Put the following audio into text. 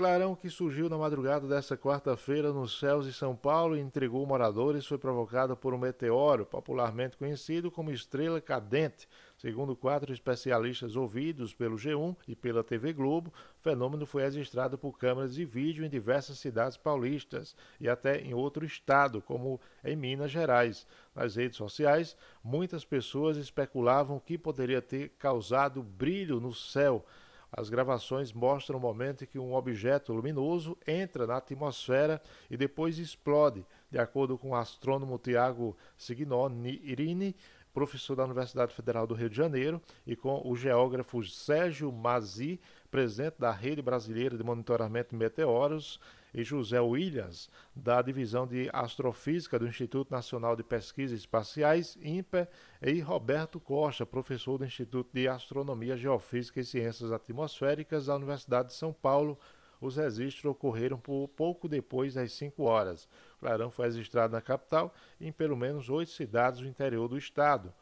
Clarão que surgiu na madrugada desta quarta-feira nos céus de São Paulo e intrigou moradores foi provocado por um meteoro, popularmente conhecido como estrela cadente. Segundo quatro especialistas ouvidos pelo G1 e pela TV Globo, o fenômeno foi registrado por câmeras de vídeo em diversas cidades paulistas e até em outro estado, como em Minas Gerais. Nas redes sociais, muitas pessoas especulavam o que poderia ter causado brilho no céu. As gravações mostram o momento em que um objeto luminoso entra na atmosfera e depois explode. De acordo com o astrônomo Tiago Signorini, professor da Universidade Federal do Rio de Janeiro, e com o geógrafo Sérgio Mazi, presidente da Rede Brasileira de Monitoramento de Meteoros, e José Williams, da Divisão de Astrofísica do Instituto Nacional de Pesquisas Espaciais, INPE, e Roberto Costa, professor do Instituto de Astronomia, Geofísica e Ciências Atmosféricas da Universidade de São Paulo, os registros ocorreram por pouco depois das 5 horas. O clarão foi registrado na capital e em pelo menos oito cidades do interior do estado.